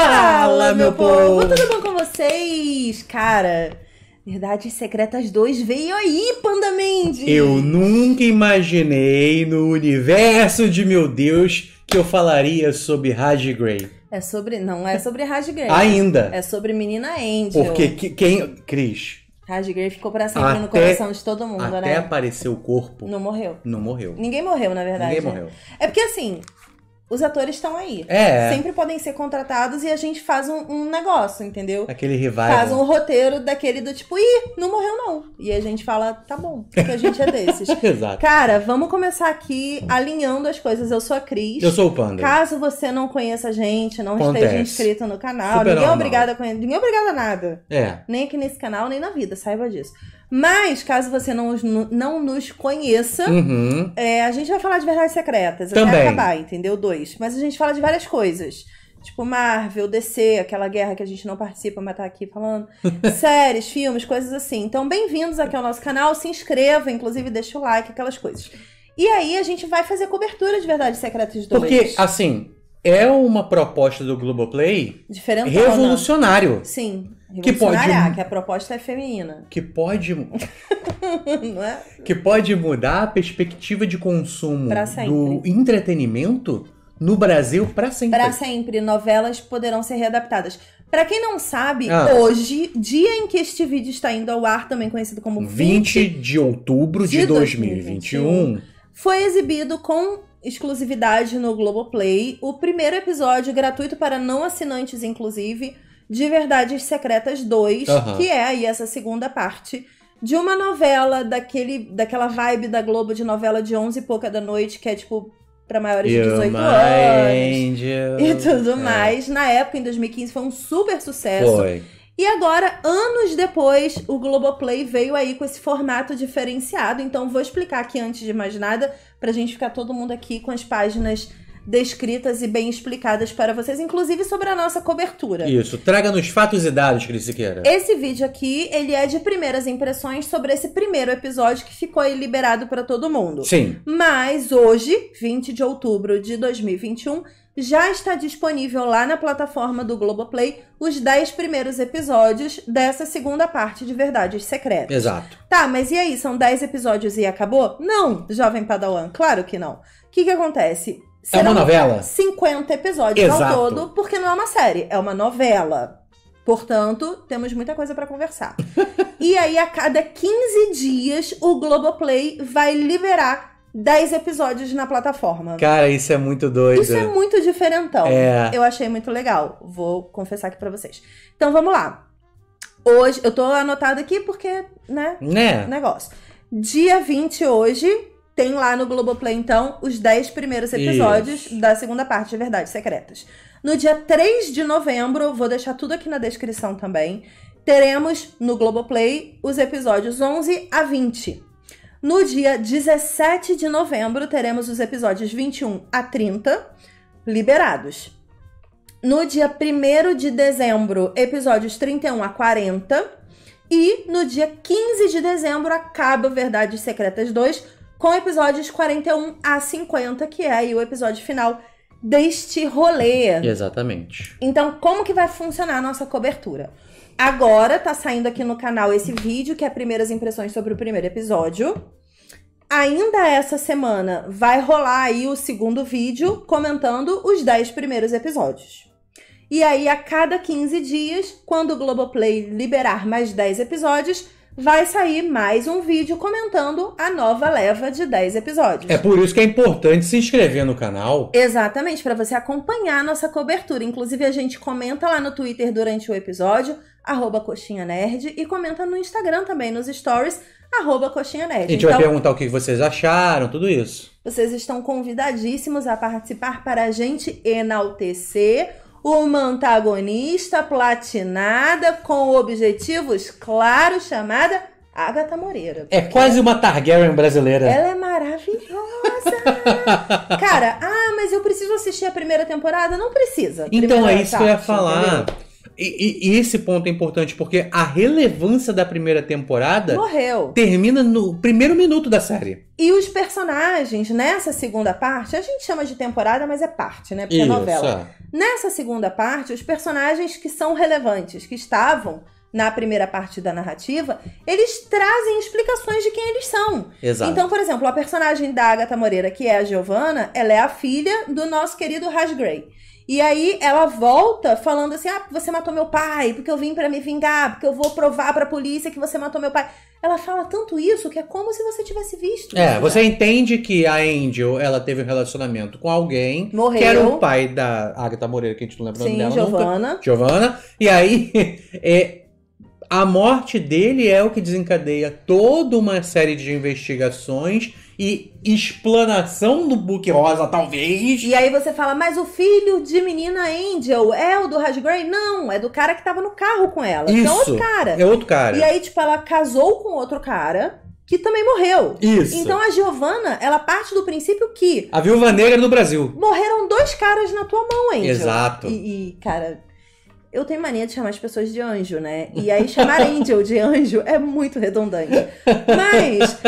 Fala, meu povo! Tudo bom com vocês? Cara, Verdades Secretas 2 veio aí, Panda Mendes! Eu nunca imaginei no universo de meu Deus que eu falaria sobre Raj Grey. É sobre. Não é sobre Raj Grey. Ainda. É sobre Menina Angel. Porque que, quem. Cris. Raj Grey ficou pra sempre até, no coração de todo mundo, até né? Até aparecer o corpo. Não morreu. Não morreu. Ninguém morreu, na verdade. Ninguém né? morreu. É porque assim, os atores estão aí. É. Sempre podem ser contratados e a gente faz um, um, negócio, entendeu? Aquele revival. Faz um roteiro daquele do tipo, ih, não morreu não. E a gente fala, tá bom, porque a gente é desses. Exato. Cara, vamos começar aqui alinhando as coisas. Eu sou a Cris. Eu sou o Panda. Caso você não conheça a gente, não Acontece. esteja inscrito no canal, Super ninguém é obrigado a conhecer, ninguém é obrigado a nada. É. Nem aqui nesse canal, nem na vida, saiba disso. Mas, caso você não, não nos conheça, uhum. é, a gente vai falar de verdades secretas. Também. Até acabar, entendeu? Dois. Mas a gente fala de várias coisas. Tipo Marvel, DC, aquela guerra que a gente não participa, mas tá aqui falando. Séries, filmes, coisas assim. Então, bem-vindos aqui ao nosso canal. Se inscreva, inclusive deixa o like, aquelas coisas. E aí a gente vai fazer cobertura de Verdades Secretas 2. Porque, assim, é uma proposta do Globoplay Diferentona. Né? revolucionário. Sim. Que pode que a proposta é feminina. Que pode Não é? Que pode mudar a perspectiva de consumo do entretenimento no Brasil para sempre. Para sempre, novelas poderão ser readaptadas. Para quem não sabe, ah. hoje, dia em que este vídeo está indo ao ar, também conhecido como 20, 20 de outubro de, de 2021, 2021, foi exibido com exclusividade no Globoplay, o primeiro episódio gratuito para não assinantes, inclusive, de Verdades Secretas 2, uhum. que é aí essa segunda parte de uma novela daquele, daquela vibe da Globo de novela de 11 e pouca da noite, que é tipo para maiores de 18 anos angel. e tudo é. mais. Na época, em 2015, foi um super sucesso. Foi. E agora, anos depois, o Globoplay veio aí com esse formato diferenciado. Então, vou explicar aqui antes de mais nada, pra gente ficar todo mundo aqui com as páginas descritas e bem explicadas para vocês, inclusive sobre a nossa cobertura. Isso, traga nos fatos e dados, Cris Siqueira. Esse vídeo aqui, ele é de primeiras impressões sobre esse primeiro episódio que ficou aí liberado para todo mundo. Sim. Mas hoje, 20 de outubro de 2021, já está disponível lá na plataforma do Globoplay os 10 primeiros episódios dessa segunda parte de Verdades Secretas. Exato. Tá, mas e aí? São 10 episódios e acabou? Não, Jovem Padawan, claro que não. O que, que acontece? Serão é uma novela? 50 episódios Exato. ao todo, porque não é uma série, é uma novela. Portanto, temos muita coisa para conversar. e aí, a cada 15 dias, o Globoplay vai liberar 10 episódios na plataforma. Cara, isso é muito doido. Isso é muito diferentão. É. Eu achei muito legal. Vou confessar aqui para vocês. Então vamos lá. Hoje, eu tô anotado aqui porque, né? Né? Negócio. Dia 20 hoje, tem lá no Globoplay, então, os 10 primeiros episódios isso. da segunda parte de Verdades Secretas. No dia 3 de novembro, vou deixar tudo aqui na descrição também, teremos no Globoplay os episódios 11 a 20. No dia 17 de novembro, teremos os episódios 21 a 30 liberados. No dia 1 de dezembro, episódios 31 a 40. E no dia 15 de dezembro, acaba Verdades Secretas 2, com episódios 41 a 50, que é aí o episódio final deste rolê. Exatamente. Então, como que vai funcionar a nossa cobertura? Agora tá saindo aqui no canal esse vídeo, que é primeiras impressões sobre o primeiro episódio. Ainda essa semana vai rolar aí o segundo vídeo comentando os 10 primeiros episódios. E aí, a cada 15 dias, quando o Globoplay liberar mais 10 episódios, vai sair mais um vídeo comentando a nova leva de 10 episódios. É por isso que é importante se inscrever no canal. Exatamente, para você acompanhar a nossa cobertura. Inclusive, a gente comenta lá no Twitter durante o episódio arroba Coxinha Nerd, e comenta no Instagram também, nos stories, arroba Coxinha Nerd. A gente então, vai perguntar o que vocês acharam, tudo isso. Vocês estão convidadíssimos a participar para a gente enaltecer uma antagonista platinada com objetivos claros, chamada Agatha Moreira. É quase uma Targaryen brasileira. Ela é maravilhosa! Cara, ah, mas eu preciso assistir a primeira temporada? Não precisa. Então, primeira é isso que eu ia falar. Entendeu? E, e, e, esse ponto é importante porque a relevância da primeira temporada morreu. Termina no primeiro minuto da série. E os personagens nessa segunda parte, a gente chama de temporada, mas é parte, né? Porque é Isso. é novela. Nessa segunda parte, os personagens que são relevantes, que estavam na primeira parte da narrativa, eles trazem explicações de quem eles são. Exato. Então, por exemplo, a personagem da Agatha Moreira, que é a Giovanna, ela é a filha do nosso querido Raj Gray. E aí ela volta falando assim: "Ah, você matou meu pai, porque eu vim para me vingar, porque eu vou provar para a polícia que você matou meu pai". Ela fala tanto isso que é como se você tivesse visto. É, você entende que a Angel, ela teve um relacionamento com alguém, Morreu. que era o pai da Agatha Moreira, que a gente não lembra Sim, o nome dela Giovana. nunca. Giovana. E aí é, a morte dele é o que desencadeia toda uma série de investigações e explanação do Book Rosa, talvez. E aí você fala, mas o filho de menina Angel é o do Gray? Não, é do cara que tava no carro com ela. Isso, é outro cara. É outro cara. E aí, tipo, ela casou com outro cara que também morreu. Isso. Então a giovanna ela parte do princípio que. A viúva negra do Brasil. Morreram dois caras na tua mão, Angel. Exato. E, e cara. Eu tenho mania de chamar as pessoas de anjo, né? E aí chamar Angel de anjo é muito redundante. Mas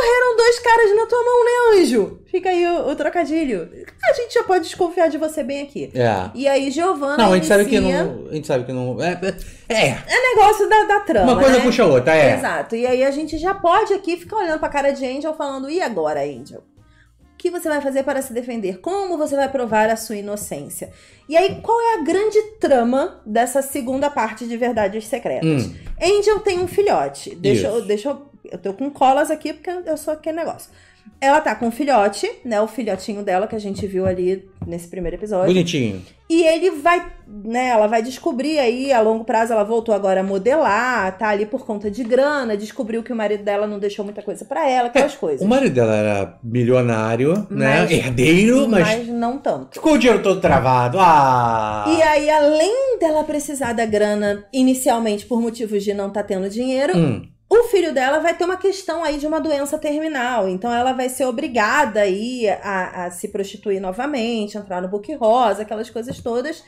morreram dois caras na tua mão, né, anjo? Fica aí o, o trocadilho. A gente já pode desconfiar de você bem aqui. É. E aí, Giovanna. Não, a gente inicia... sabe que não. A gente sabe que não. É. É, é negócio da, da trama. Uma coisa né? puxa a outra, é. Exato. E aí a gente já pode aqui ficar olhando pra cara de Angel falando: e agora, Angel? O que você vai fazer para se defender? Como você vai provar a sua inocência? E aí, qual é a grande trama dessa segunda parte de Verdades Secretas? Hum. Angel tem um filhote. Deixa, deixa eu eu tô com colas aqui porque eu sou aquele negócio. Ela tá com o filhote, né? O filhotinho dela que a gente viu ali nesse primeiro episódio. Bonitinho. E ele vai, né? Ela vai descobrir aí, a longo prazo, ela voltou agora a modelar, tá ali por conta de grana, descobriu que o marido dela não deixou muita coisa para ela, aquelas é, coisas. O marido dela era milionário, né? mas, né? Herdeiro, mas. Mas não tanto. Ficou o dinheiro todo travado. Ah! E aí, além dela precisar da grana inicialmente por motivos de não tá tendo dinheiro. Hum o filho dela vai ter uma questão aí de uma doença terminal, então ela vai ser obrigada aí a, a se prostituir novamente, entrar no book rosa, aquelas coisas todas.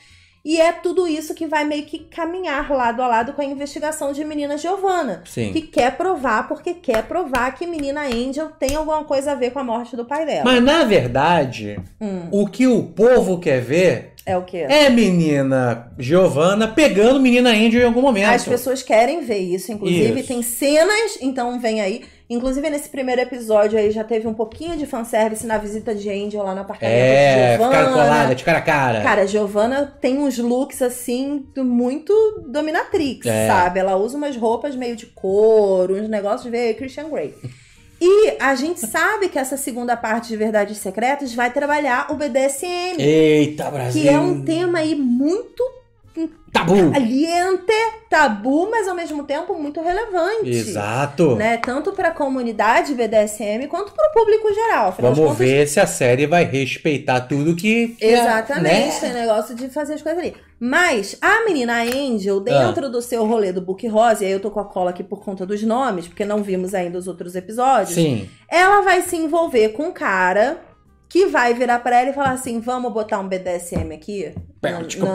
E é tudo isso que vai meio que caminhar lado a lado com a investigação de Menina Giovana. Sim. Que quer provar, porque quer provar que Menina Angel tem alguma coisa a ver com a morte do pai dela. Mas na verdade, hum. o que o povo quer ver. É o quê? É menina Giovana pegando menina Angel em algum momento. As pessoas querem ver isso, inclusive isso. tem cenas, então vem aí Inclusive, nesse primeiro episódio aí já teve um pouquinho de fanservice na visita de Angel lá no apartamento é, de Giovanna. colada, de cara a cara. Cara, Giovanna tem uns looks assim, muito dominatrix, é. sabe? Ela usa umas roupas meio de couro, uns negócios de Christian Grey. E a gente sabe que essa segunda parte de Verdades Secretas vai trabalhar o BDSM. Eita, Brasil! Que é um tema aí muito tabu. Caliente, é tabu, mas ao mesmo tempo muito relevante. Exato. Né? Tanto para a comunidade BDSM quanto para o público geral. Afinal Vamos contas, ver se a série vai respeitar tudo que. que é, Exatamente, né? Tem né? negócio de fazer as coisas ali. Mas a menina Angel, dentro ah. do seu rolê do Book Rose, aí eu tô com a cola aqui por conta dos nomes, porque não vimos ainda os outros episódios. Sim. Ela vai se envolver com um cara que vai virar para ela e falar assim: vamos botar um BDSM aqui? no, tipo,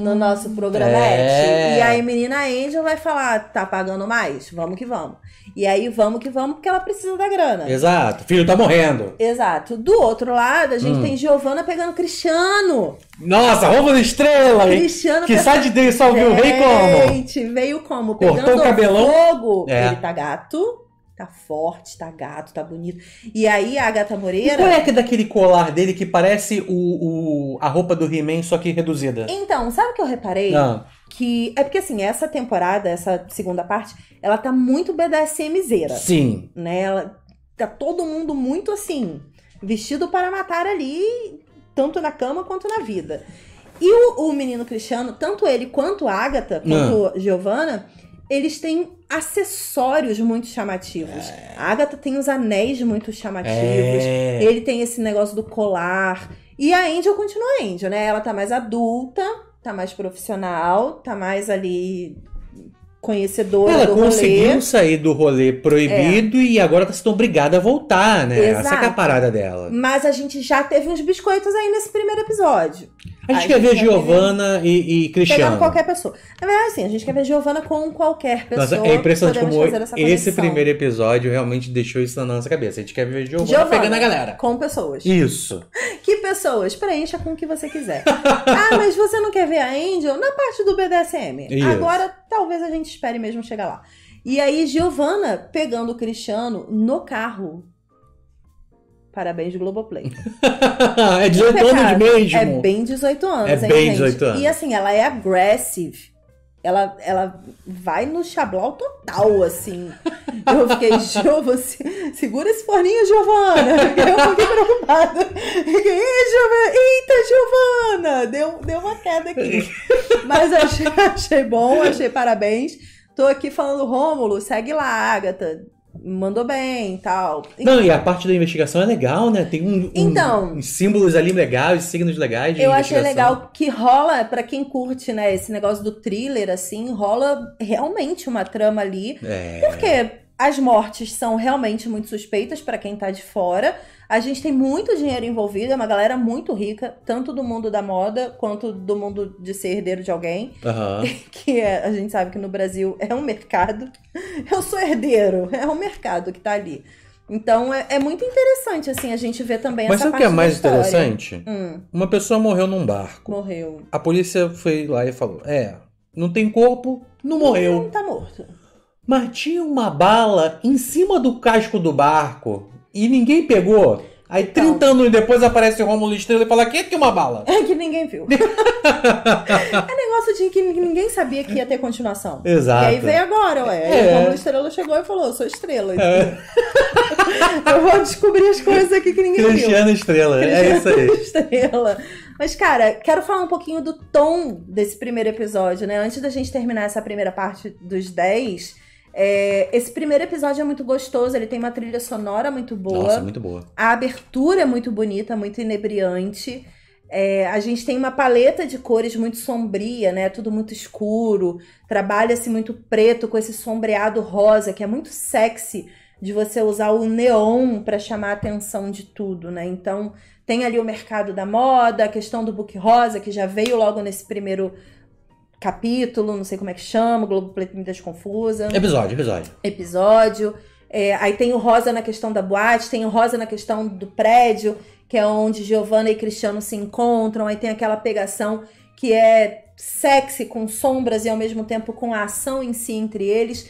no nosso programete. É. E aí, menina Angel vai falar: tá pagando mais? Vamos que vamos. E aí, vamos que vamos, porque ela precisa da grana. Exato. Filho tá morrendo. Exato. Do outro lado, a gente hum. tem Giovana pegando Cristiano. Nossa, roubo da estrela! Cristiano que sai de dentro só viu o rei como? Gente, veio como? Cortou pegando o cabelão. Fogo. É. Ele tá gato. Tá forte, tá gato, tá bonito. E aí a Agatha Moreira. Qual é que é daquele colar dele que parece o, o a roupa do He-Man, só que reduzida? Então, sabe o que eu reparei? Ah. Que. É porque assim, essa temporada, essa segunda parte, ela tá muito BDSMzeira. Sim. Né? Ela, tá todo mundo muito assim, vestido para matar ali, tanto na cama quanto na vida. E o, o menino Cristiano, tanto ele quanto a Agatha, quanto Não. Ah. Giovanna, eles têm acessórios muito chamativos. É. A Agatha tem os anéis muito chamativos. É. Ele tem esse negócio do colar. E a Angel continua a Angel, né? Ela tá mais adulta, tá mais profissional, tá mais ali conhecedora ela do rolê. Ela conseguiu sair do rolê proibido é. e agora tá sendo obrigada a voltar, né? Exato. Essa é a parada dela. Mas a gente já teve uns biscoitos aí nesse primeiro episódio. A gente, a quer, gente é ver Giovana e, e Cristiano. Pegar qualquer pessoa. Na verdade, assim, a gente quer ver Giovana com qualquer pessoa. Nossa, é impressionante como esse primeiro episódio realmente deixou isso na nossa cabeça. A gente quer ver Giovana, Giovana pegando a galera. Com pessoas. Isso. Que pessoas? Preencha com o que você quiser. ah, mas você não quer ver a Angel? Na parte do BDSM. Isso. Agora, talvez a gente espere mesmo chegar lá. E aí, Giovana pegando o Cristiano no carro Parabéns, Globoplay. é 18 é anos mesmo. É bem 18 anos, É bem 18 anos. E assim, ela é aggressive. Ela, ela vai no chablau total, assim. Eu fiquei, Giovana, segura esse forninho, Giovana. Eu fiquei um pouquinho preocupada. Fiquei, Giovana, eita, Giovana! Deu, deu uma queda aqui. Mas achei, achei bom, achei parabéns. Tô aqui falando, Rômulo, segue lá, Agatha mandou bem tal. e tal. Não, e a parte da investigação é legal, né? Tem um, um então, uns símbolos ali legais, signos legais. eu achei legal que rola, para quem curte, né, esse negócio do thriller, assim, rola realmente uma trama ali. É... Porque as mortes são realmente muito suspeitas para quem está de fora. A gente tem muito dinheiro envolvido, é uma galera muito rica, tanto do mundo da moda quanto do mundo de ser herdeiro de alguém. Uhum. Que é, a gente sabe que no Brasil é um mercado. Eu sou herdeiro, é um mercado que está ali. Então é, é, muito interessante, assim, a gente ver também Mas essa Mas sabe o que é mais história. interessante? Hum. Uma pessoa morreu num barco. Morreu. A polícia foi lá e falou: é, não tem corpo, não morreu. Não hum, tá morto. Mas tinha uma bala em cima do casco do barco e ninguém pegou. Aí 30 então. anos depois aparece o Romulo Estrela e fala: é que que uma bala? É que ninguém viu. é negócio de que ninguém sabia que ia ter continuação. Exato. E aí veio agora, ué. É. o Romulo Estrela chegou e falou: sou estrela. É. Eu vou descobrir as coisas aqui que ninguém Cristiano viu. Estrela, é Cristiano é isso aí. Estrela. Mas, cara, quero falar um pouquinho do tom desse primeiro episódio, né? Antes da gente terminar essa primeira parte dos 10 é, esse primeiro episódio é muito gostoso, ele tem uma trilha sonora muito boa. Nossa, muito boa. A abertura é muito bonita, muito inebriante. É, a gente tem uma paleta de cores muito sombria, né? Tudo muito escuro. Trabalha-se muito preto com esse sombreado rosa, que é muito sexy de você usar o neon para chamar a atenção de tudo, né? Então, tem ali o mercado da moda, a questão do book rosa, que já veio logo nesse primeiro capítulo, não sei como é que chama, Globo Play confusa. Episódio, episódio. Episódio. É, aí tem o Rosa na questão da boate, tem o Rosa na questão do prédio, que é onde Giovanna e Cristiano se encontram. Aí tem aquela pegação que é sexy, com sombras e ao mesmo tempo com a ação em si entre eles.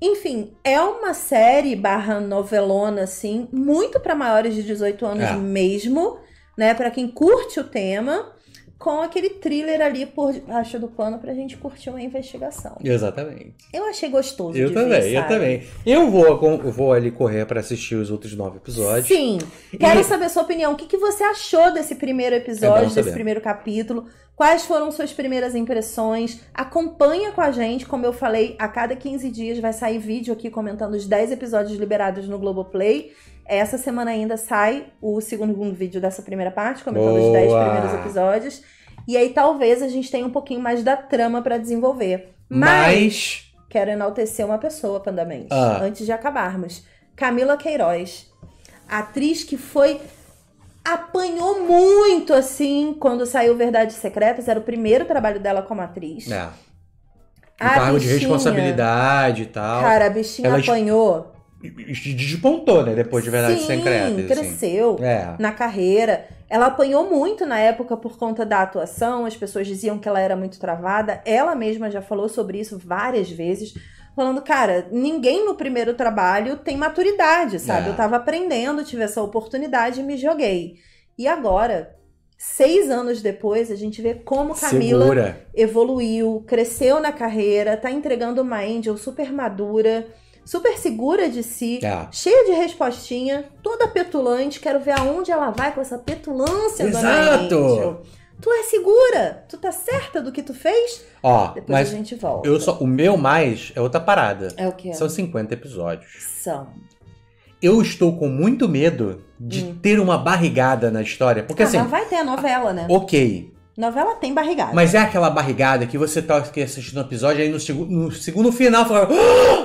Enfim, é uma série barra novelona, assim, muito para maiores de 18 anos é. mesmo, né? Para quem curte o tema com aquele thriller ali por debaixo do pano pra gente curtir uma investigação. Exatamente. Eu achei gostoso. Eu também, ver, eu também. Eu vou, eu vou ali correr para assistir os outros nove episódios. Sim. E... Quero saber a sua opinião. O que, que você achou desse primeiro episódio, é desse primeiro capítulo? Quais foram suas primeiras impressões? Acompanha com a gente, como eu falei, a cada 15 dias vai sair vídeo aqui comentando os 10 episódios liberados no Globoplay. Essa semana ainda sai o segundo vídeo dessa primeira parte, comentando Boa. os 10 primeiros episódios. E aí talvez a gente tenha um pouquinho mais da trama para desenvolver. Mas... Mas... Quero enaltecer uma pessoa, Pandamente, ah. antes de acabarmos. Camila Queiroz, atriz que foi apanhou muito assim quando saiu Verdades Secretas, era o primeiro trabalho dela como atriz. É. Um cargo de responsabilidade e tal. Cara, a bichinha ela apanhou despontou, né? Depois de verdade Sim, Secretas. Assim. cresceu assim. é. na carreira. Ela apanhou muito na época por conta da atuação, as pessoas diziam que ela era muito travada. Ela mesma já falou sobre isso várias vezes, falando, cara, ninguém no primeiro trabalho tem maturidade, sabe? É. Eu tava aprendendo, tive essa oportunidade e me joguei. E agora, seis anos depois, a gente vê como Camila Segura. evoluiu, cresceu na carreira, tá entregando uma Angel super madura super segura de si, é. cheia de respostinha, toda petulante. Quero ver aonde ela vai com essa petulância, Exato. dona Exato! Tu é segura, tu tá certa do que tu fez. Ó, Depois mas a gente volta. Eu só, o meu mais é outra parada. É o quê? São 50 episódios. São. Eu estou com muito medo de hum. ter uma barrigada na história. Porque ah, assim. Mas vai ter a novela, né? Ok. Novela tem barrigada. Mas é aquela barrigada que você tá assistindo um episódio aí no, seg no segundo final fala. Ah!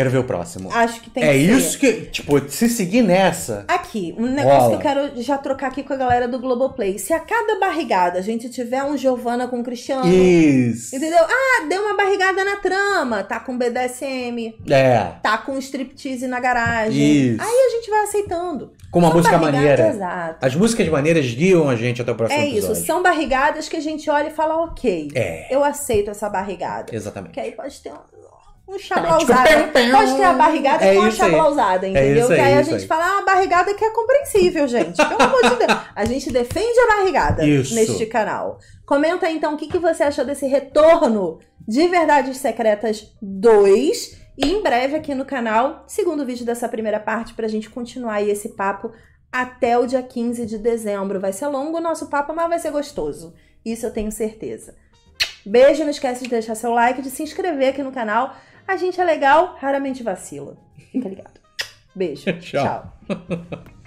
Quero ver o próximo. Acho que tem é que É isso que, tipo, se seguir nessa. Aqui, um negócio rola. que eu quero já trocar aqui com a galera do Globoplay. Se a cada barrigada a gente tiver um Giovana com Cristiano. Isso. Entendeu? Ah, deu uma barrigada na trama. Tá com BDSM. É. Tá com striptease na garagem. Isso. Aí a gente vai aceitando. Com uma são música maneira. Exato. As músicas maneiras guiam a gente até o próximo é episódio. É isso, são barrigadas que a gente olha e fala, ok. É. Eu aceito essa barrigada. Exatamente. Que aí pode ter uma um chablausada. Pode ter a barrigada é com a chablausada, é entendeu? É que aí, a gente aí. fala, uma ah, a barrigada que é compreensível, gente. Pelo amor de Deus. A gente defende a barrigada isso. neste canal. Comenta então o que, que você achou desse retorno de Verdades Secretas 2. E em breve aqui no canal, segundo vídeo dessa primeira parte, pra gente continuar aí esse papo até o dia 15 de dezembro. Vai ser longo o nosso papo, mas vai ser gostoso. Isso eu tenho certeza. Beijo, não esquece de deixar seu like, de se inscrever aqui no canal. A gente é legal, raramente vacila. Fica ligado. Beijo. Tchau. Tchau.